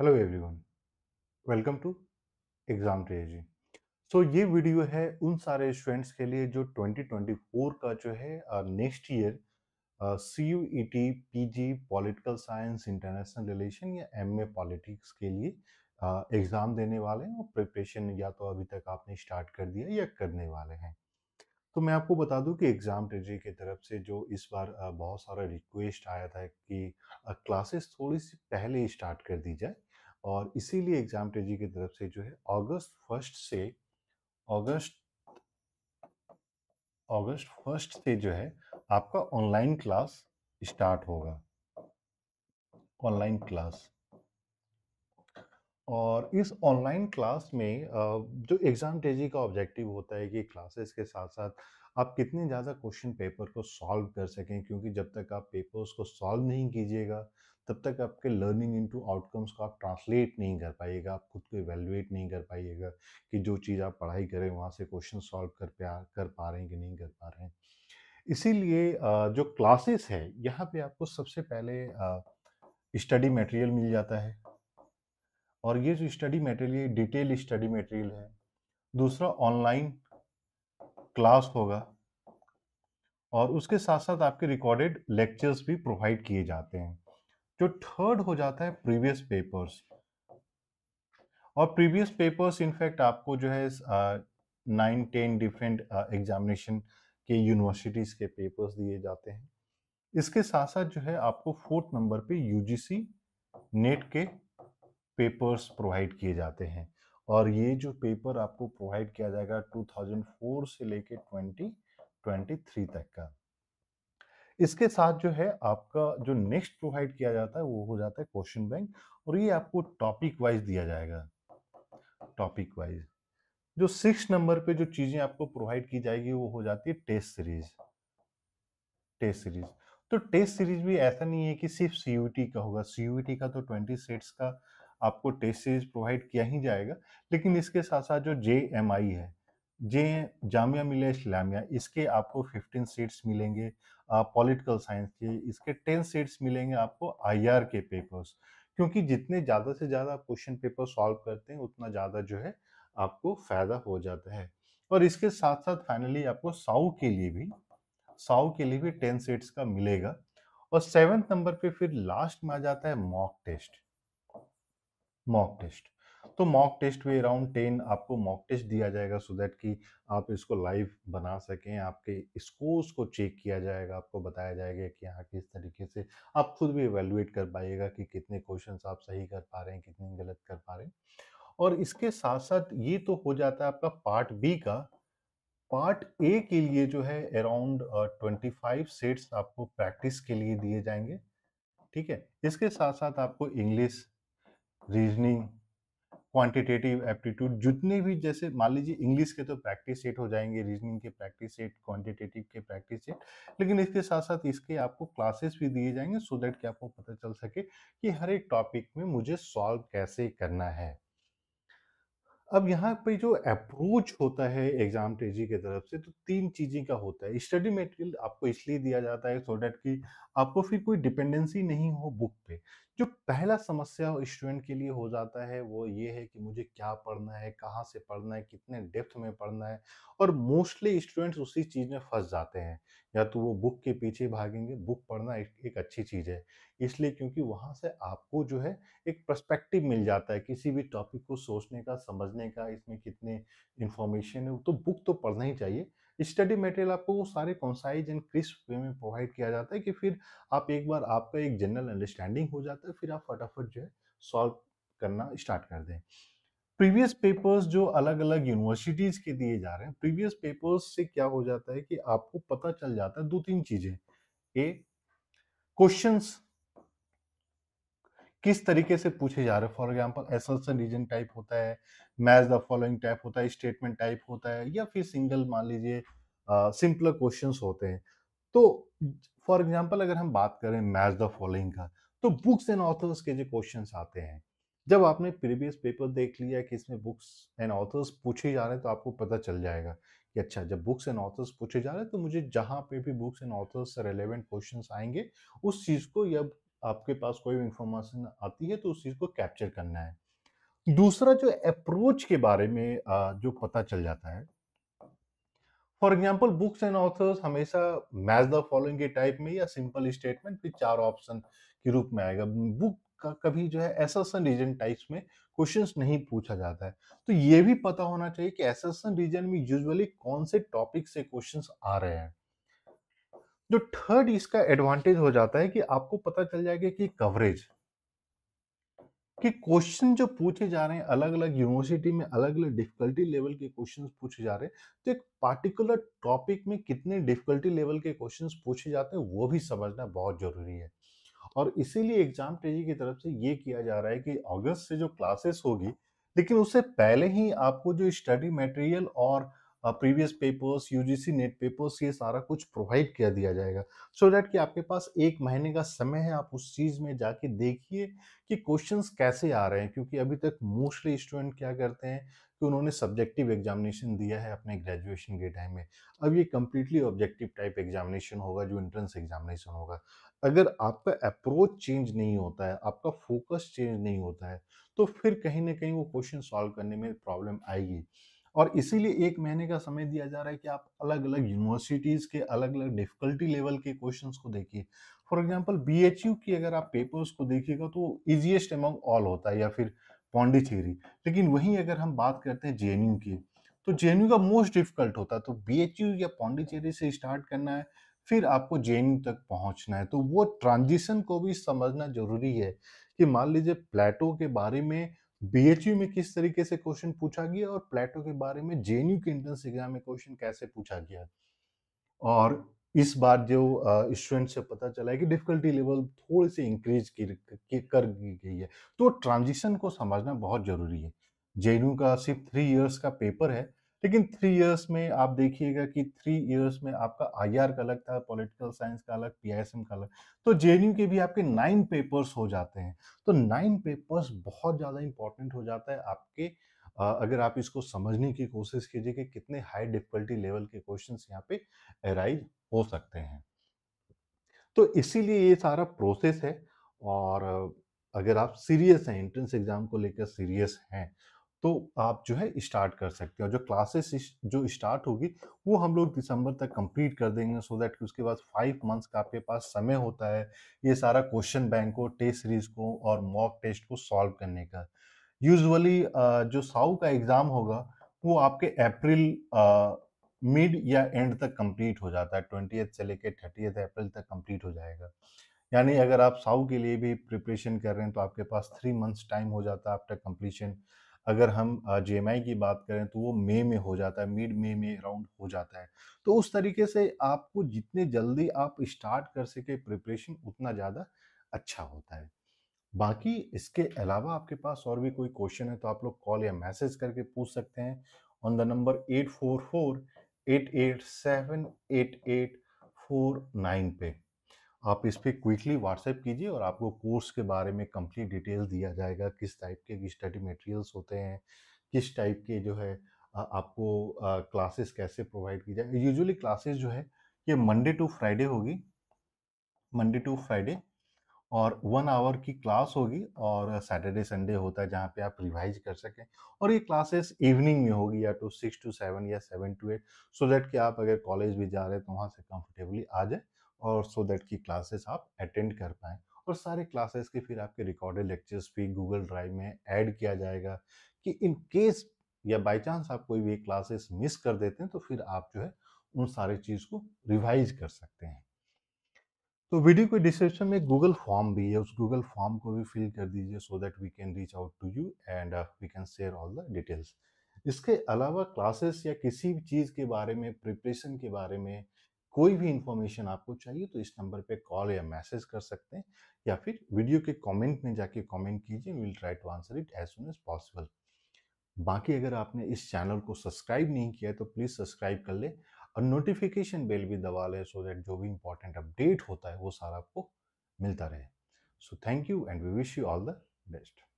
hello everyone welcome to exam ट्रेजी so ये video है उन सारे स्टूडेंट्स के लिए जो 2024 का जो है next year C U E T P G political science international relation या एम ए पॉलिटिक्स के लिए एग्ज़ाम देने वाले हैं और प्रिपरेशन या तो अभी तक आपने स्टार्ट कर दिया या करने वाले हैं तो मैं आपको बता दूं कि एग्ज़ाम ट्रेजी की तरफ से जो इस बार बहुत सारा रिक्वेस्ट आया था कि क्लासेस थोड़ी सी पहले स्टार्ट कर दी जाए और इसीलिए एग्जाम टेजी की तरफ से जो है अगस्त फर्स्ट से अगस्त अगस्त फर्स्ट से जो है आपका ऑनलाइन क्लास स्टार्ट होगा ऑनलाइन क्लास और इस ऑनलाइन क्लास में जो एग्ज़ाम टेजी का ऑब्जेक्टिव होता है कि क्लासेस के साथ साथ आप कितने ज़्यादा क्वेश्चन पेपर को सॉल्व कर सकें क्योंकि जब तक आप पेपर्स को सॉल्व नहीं कीजिएगा तब तक आपके लर्निंग इनटू आउटकम्स को आप ट्रांसलेट नहीं कर पाइएगा आप खुद को इवेलुएट नहीं कर पाइएगा कि जो चीज़ आप पढ़ाई करें वहाँ से क्वेश्चन सॉल्व कर पा कर पा रहे हैं कि नहीं कर पा रहे हैं इसीलिए जो क्लासेस है यहाँ पे आपको सबसे पहले स्टडी मटेरियल मिल जाता है और ये जो study material detail study material है दूसरा ऑनलाइन क्लास होगा और उसके साथ साथ आपके रिकॉर्डेड लेक्चर्स भी प्रोवाइड किए जाते हैं जो थर्ड हो जाता है प्रीवियस पेपर्स और प्रीवियस पेपर्स इनफैक्ट आपको जो है नाइन टेन डिफरेंट एग्जामिनेशन के यूनिवर्सिटीज के पेपर्स दिए जाते हैं इसके साथ साथ जो है आपको फोर्थ नंबर पे यूजीसी नेट के पेपर्स प्रोवाइड किए जाते हैं और ये जो पेपर आपको प्रोवाइड किया जाएगा 2004 से लेके 2023 तक का इसके साथ जो है आपका जो नेक्स्ट प्रोवाइड किया जाता है वो हो जाता है क्वेश्चन बैंक और ये आपको टॉपिक वाइज दिया जाएगा टॉपिक वाइज जो सिक्स नंबर पे जो चीजें आपको प्रोवाइड की जाएगी वो हो जाती है टेस्ट सीरीज टेस्ट सीरीज तो टेस्ट सीरीज भी ऐसा नहीं है कि सिर्फ सीयूटी का होगा सीयूटी का तो ट्वेंटी सेट्स का आपको टेस्ट सीरीज प्रोवाइड किया ही जाएगा लेकिन इसके साथ साथ जो जे एम आई है जे जामिया मिलिया इस्लामिया इसके आपको 15 सीट्स मिलेंगे पॉलिटिकल साइंस के इसके 10 सीट्स मिलेंगे आपको आईआर के पेपर्स क्योंकि जितने ज़्यादा से ज़्यादा क्वेश्चन पेपर सॉल्व करते हैं उतना ज़्यादा जो है आपको फ़ायदा हो जाता है और इसके साथ साथ फाइनली आपको साउ के लिए भी साउ के लिए भी टेन सीट्स का मिलेगा और सेवन्थ नंबर पे फिर लास्ट में आ जाता है मॉक टेस्ट मॉक टेस्ट तो मॉक टेस्ट भी अराउंड टेन आपको मॉक टेस्ट दिया जाएगा सो दैट कि आप इसको लाइव बना सकें आपके स्कोर्स को चेक किया जाएगा आपको बताया जाएगा कि हाँ किस तरीके से आप खुद भी एवेलुएट कर पाइएगा कि कितने क्वेश्चन आप सही कर पा रहे हैं कितने गलत कर पा रहे हैं और इसके साथ साथ ये तो हो जाता है आपका पार्ट बी का पार्ट ए के लिए जो है अराउंड ट्वेंटी फाइव सेट्स आपको प्रैक्टिस के लिए दिए जाएंगे ठीक है इसके साथ साथ आपको इंग्लिश रीजनिंग क्वांटिटेटिव एप्टीट्यूड जितने भी जैसे मान लीजिए इंग्लिश के तो प्रैक्टिस सेट हो जाएंगे रीजनिंग के प्रैक्टिस सेट क्वांटिटेटिव के प्रैक्टिस सेट लेकिन इसके साथ साथ इसके आपको क्लासेस भी दिए जाएंगे सो so दैट कि आपको पता चल सके कि हर एक टॉपिक में मुझे सॉल्व कैसे करना है अब यहाँ पे जो अप्रोच होता है एग्जाम टेजी की तरफ से तो तीन चीज़ें का होता है स्टडी मटेरियल आपको इसलिए दिया जाता है सो डैट कि आपको फिर कोई डिपेंडेंसी नहीं हो बुक पे जो पहला समस्या स्टूडेंट के लिए हो जाता है वो ये है कि मुझे क्या पढ़ना है कहाँ से पढ़ना है कितने डेप्थ में पढ़ना है और मोस्टली स्टूडेंट्स उसी चीज़ में फंस जाते हैं या तो वो बुक के पीछे भागेंगे बुक पढ़ना एक, एक अच्छी चीज़ है इसलिए क्योंकि वहाँ से आपको जो है एक प्रस्पेक्टिव मिल जाता है किसी भी टॉपिक को सोचने का समझने का इसमें कितने इन्फॉर्मेशन है तो बुक तो पढ़ना ही चाहिए स्टडी मटेरियल आपको वो सारे कॉन्साइज एंड क्रिस्प वे में प्रोवाइड किया जाता है कि फिर आप एक बार आपका एक जनरल अंडरस्टैंडिंग हो जाता है फिर आप फटाफट जो है सॉल्व करना स्टार्ट कर दें प्रीवियस पेपर्स जो अलग अलग यूनिवर्सिटीज़ के दिए जा रहे हैं प्रीवियस पेपर्स से क्या हो जाता है कि आपको पता चल जाता है दो तीन चीज़ें ए क्वेश्चंस किस तरीके से पूछे जा रहे हैं for example assertion reason type होता है मैच द फॉलोइंग टाइप होता है स्टेटमेंट टाइप होता है या फिर सिंगल मान लीजिए सिंपल क्वेश्चन होते हैं तो फॉर एग्जाम्पल अगर हम बात करें मैच द फॉलोइंग का तो बुक्स एंड ऑथर्स के जो क्वेश्चन आते हैं जब आपने प्रीवियस पेपर देख लिया कि इसमें बुक्स एंड ऑथर्स पूछे जा रहे हैं तो आपको पता चल जाएगा कि अच्छा जब बुक्स एंड ऑथर्स पूछे जा रहे हैं तो मुझे जहाँ पे भी बुक्स एंड ऑथर्स से रिलेवेंट क्वेश्चन आएंगे उस चीज़ को या आपके पास कोई भी इंफॉर्मेशन आती है तो उस चीज़ को कैप्चर करना है दूसरा जो अप्रोच के बारे में जो पता चल जाता है for example books and authors हमेशा मैच द फॉलोइंग के टाइप में या सिंपल स्टेटमेंट फिर चार ऑप्शन के रूप में आएगा बुक का कभी जो है एसर्सन रीजन टाइप्स में क्वेश्चंस नहीं पूछा जाता है तो ये भी पता होना चाहिए कि एसर्सन रीजन में यूजुअली कौन से टॉपिक से क्वेश्चंस आ रहे हैं जो थर्ड इसका एडवांटेज हो जाता है कि आपको पता चल जाएगा कि कवरेज कि क्वेश्चन जो पूछे जा रहे हैं अलग अलग यूनिवर्सिटी में अलग अलग डिफिकल्टी लेवल के क्वेश्चंस पूछे जा रहे हैं तो एक पार्टिकुलर टॉपिक में कितने डिफिकल्टी लेवल के क्वेश्चंस पूछे जाते हैं वो भी समझना बहुत जरूरी है और इसीलिए एग्जाम टेजी की तरफ से ये किया जा रहा है कि अगस्त से जो क्लासेस होगी लेकिन उससे पहले ही आपको जो स्टडी मटेरियल और previous papers UGC NET papers ये सारा कुछ प्रोवाइड किया दिया जाएगा सो so डैट कि आपके पास एक महीने का समय है आप उस चीज़ में जाके देखिए कि क्वेश्चंस कैसे आ रहे हैं क्योंकि अभी तक मोस्टली स्टूडेंट क्या करते हैं कि उन्होंने सब्जेक्टिव एग्जामिनेशन दिया है अपने ग्रेजुएशन के टाइम में अब ये कम्प्लीटली ऑब्जेक्टिव टाइप एग्जामिनेशन होगा जो एंट्रेंस एग्जामिनेशन होगा अगर आपका अप्रोच चेंज नहीं होता है आपका फोकस चेंज नहीं होता है तो फिर कहीं ना कहीं वो क्वेश्चन सॉल्व करने में प्रॉब्लम आएगी और इसीलिए एक महीने का समय दिया जा रहा है कि आप अलग अलग यूनिवर्सिटीज़ के अलग अलग डिफिकल्टी लेवल के क्वेश्चन को देखिए for example B H U की अगर आप पेपर्स को देखिएगा तो ईजिएस्ट अमाउंट ऑल होता है या फिर पौंडीचेरी लेकिन वहीं अगर हम बात करते हैं जे एन यू की तो जे एन यू का मोस्ट डिफिकल्ट होता है तो बी एच यू या पौंडीचेरी से स्टार्ट करना है फिर आपको जे एन यू तक पहुंचना है तो वो ट्रांजिशन को भी समझना जरूरी है कि मान लीजिए प्लेटो के बारे में बीएचयू में किस तरीके से क्वेश्चन पूछा गया और प्लेटो के बारे में जेएनयू के एंट्रेंस एग्जाम में क्वेश्चन कैसे पूछा गया और इस बार जो स्टूडेंट से पता चला है कि डिफिकल्टी लेवल थोड़े से इंक्रीज कर गई है तो ट्रांजिशन को समझना बहुत जरूरी है जेएनयू का सिर्फ थ्री इयर्स का पेपर है लेकिन थ्री इयर्स में आप देखिएगा कि थ्री इयर्स में आपका आई का अलग था पॉलिटिकल साइंस का अलग पी का अलग तो जे के भी आपके नाइन पेपर्स हो जाते हैं तो नाइन पेपर्स बहुत ज़्यादा इंपॉर्टेंट हो जाता है आपके अगर आप इसको समझने की कोशिश कीजिए कि कितने हाई डिफिकल्टी लेवल के क्वेश्चन यहाँ पे अराइज हो सकते हैं तो इसीलिए ये सारा प्रोसेस है और अगर आप सीरियस हैं एंट्रेंस एग्ज़ाम को लेकर सीरियस हैं तो आप जो है स्टार्ट कर सकते हो जो क्लासेस जो स्टार्ट होगी वो हम लोग दिसंबर तक कंप्लीट कर देंगे सो so दैट उसके बाद फाइव मंथ्स का आपके पास समय होता है ये सारा क्वेश्चन बैंक को टेस्ट सीरीज को और मॉक टेस्ट को सॉल्व करने का यूजुअली जो साउ का एग्ज़ाम होगा वो आपके अप्रैल मिड या एंड तक कंप्लीट हो जाता है ट्वेंटी से लेकर थर्टी अप्रैल तक कंप्लीट हो जाएगा यानी अगर आप साउ के लिए भी प्रिपरेशन कर रहे हैं तो आपके पास थ्री मंथ्स टाइम हो जाता है आफ्टर कंप्लीशन अगर हम जे की बात करें तो वो मे में हो जाता है मिड मे में अराउंड हो जाता है तो उस तरीके से आपको जितने जल्दी आप स्टार्ट कर सके प्रिपरेशन उतना ज़्यादा अच्छा होता है बाकी इसके अलावा आपके पास और भी कोई क्वेश्चन है तो आप लोग कॉल या मैसेज करके पूछ सकते हैं on the number eight four four eight eight seven eight eight four nine पे आप इस पर क्विकली व्हाट्सएप कीजिए और आपको कोर्स के बारे में कंप्लीट डिटेल्स दिया जाएगा किस टाइप के स्टडी मटेरियल्स होते हैं किस टाइप के जो है आपको क्लासेस कैसे प्रोवाइड की जाए यूजुअली क्लासेस जो है ये मंडे टू फ्राइडे होगी मंडे टू फ्राइडे और वन आवर की क्लास होगी और सैटरडे संडे होता है जहाँ पे आप रिवाइज कर सकें और ये क्लासेस इवनिंग में होगी या तो सिक्स टू सेवन या seven to eight so that कि आप अगर कॉलेज भी जा रहे हैं तो वहाँ से कंफर्टेबली आ जाए और सो दैट की क्लासेस आप अटेंड कर पाएँ और सारे क्लासेस के फिर आपके रिकॉर्डेड लेक्चर्स भी गूगल ड्राइव में ऐड किया जाएगा कि इन केस या बाई चांस आप कोई भी क्लासेस मिस कर देते हैं तो फिर आप जो है उन सारे चीज़ को रिवाइज कर सकते हैं तो वीडियो के डिस्क्रिप्शन में गूगल फॉर्म भी है उस गूगल फॉर्म को भी फिल कर दीजिए so that we can reach out to you and we can share all the details इसके अलावा क्लासेस या किसी भी चीज़ के बारे में प्रिपरेशन के बारे में कोई भी इंफॉर्मेशन आपको चाहिए तो इस नंबर पे कॉल या मैसेज कर सकते हैं या फिर वीडियो के कमेंट में जाके कमेंट कीजिए will try to answer it as soon as possible बाकी अगर आपने इस चैनल को सब्सक्राइब नहीं किया है तो प्लीज़ सब्सक्राइब कर ले और नोटिफिकेशन बेल भी दबा लें सो दैट जो भी इंपॉर्टेंट अपडेट होता है वो सारा आपको मिलता रहे so thank you and we wish you all the best